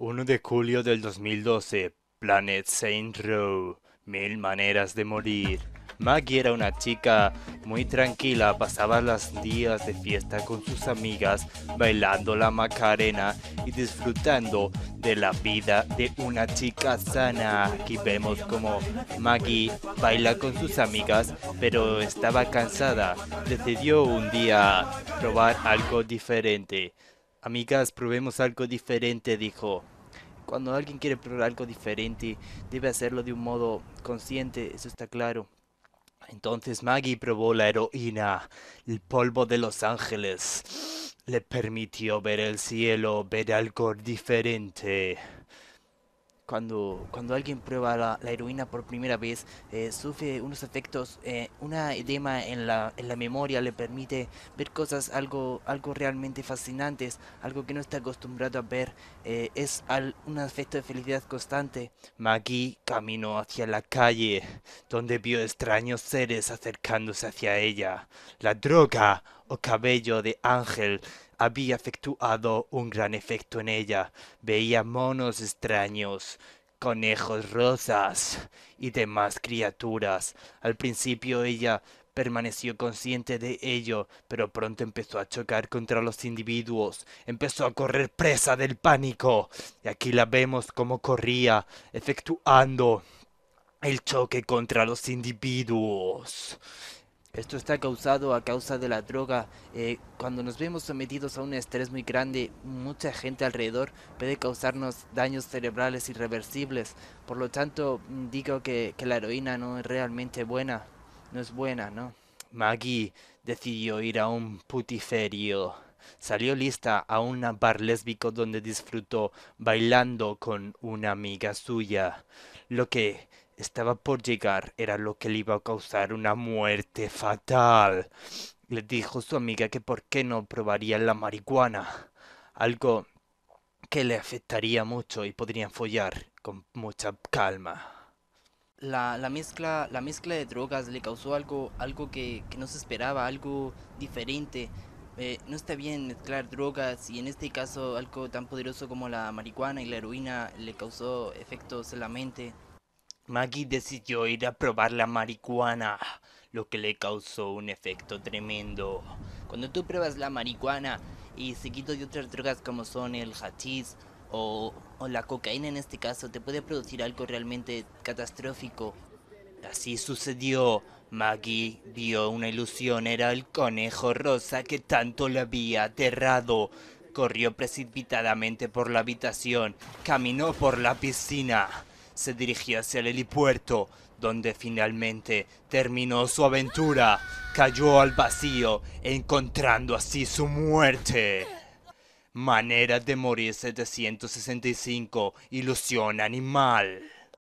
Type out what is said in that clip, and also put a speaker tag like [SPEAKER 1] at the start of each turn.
[SPEAKER 1] 1 de julio del 2012, Planet Saint Row, Mil Maneras de Morir. Maggie era una chica muy tranquila, pasaba los días de fiesta con sus amigas, bailando la Macarena y disfrutando de la vida de una chica sana. Aquí vemos como Maggie baila con sus amigas, pero estaba cansada. Decidió un día probar algo diferente Amigas, probemos algo diferente, dijo. Cuando alguien quiere probar algo diferente, debe hacerlo de un modo consciente, eso está claro. Entonces Maggie probó la heroína, el polvo de Los Ángeles. Le permitió ver el cielo, ver algo diferente cuando, alguien prueba la, la heroína por primera vez, eh, sufre unos efectos, eh, una edema en la, en la memoria le permite ver cosas algo, algo realmente fascinantes, algo que no está acostumbrado a ver, eh, es un efecto de felicidad constante. Maggie caminó hacia la calle, donde vio extraños seres acercándose hacia ella. La droga cabello de Ángel había efectuado un gran efecto en ella. Veía monos extraños, conejos rosas y demás criaturas. Al principio ella permaneció consciente de ello, pero pronto empezó a chocar contra los individuos, empezó a correr presa del pánico. Y aquí la vemos como corría, efectuando el choque contra los individuos. Esto está causado a causa de la droga. Eh, cuando nos vemos sometidos a un estrés muy grande, mucha gente alrededor puede causarnos daños cerebrales irreversibles. Por lo tanto, mm, digo que, que la heroína no es realmente buena. No es buena, ¿no? Maggie decidió ir a un putiferio. Salió lista a un bar lésbico donde disfrutó bailando con una amiga suya, lo que estaba por llegar era lo que le iba a causar una muerte fatal. Le dijo su amiga que por qué no probaría la marihuana, algo que le afectaría mucho y podrían follar con mucha calma. La, mezcla, la mezcla de drogas le causó algo, algo que, no se esperaba, algo diferente. Eh, no está bien mezclar drogas y en este caso algo tan poderoso como la marihuana y la heroína le causó efectos en la mente. Maggie decidió ir a probar la marihuana, lo que le causó un efecto tremendo. Cuando tú pruebas la marihuana y seguido de otras drogas como son el hachís o, la cocaína en este caso, te puede producir algo realmente catastrófico. Así sucedió. Maggie vio una ilusión, era el conejo rosa que tanto le había aterrado. Corrió precipitadamente por la habitación, caminó por la piscina se dirigió hacia el helipuerto, donde finalmente terminó su aventura, cayó al vacío, encontrando así su muerte. Manera de morir 765, ilusión animal.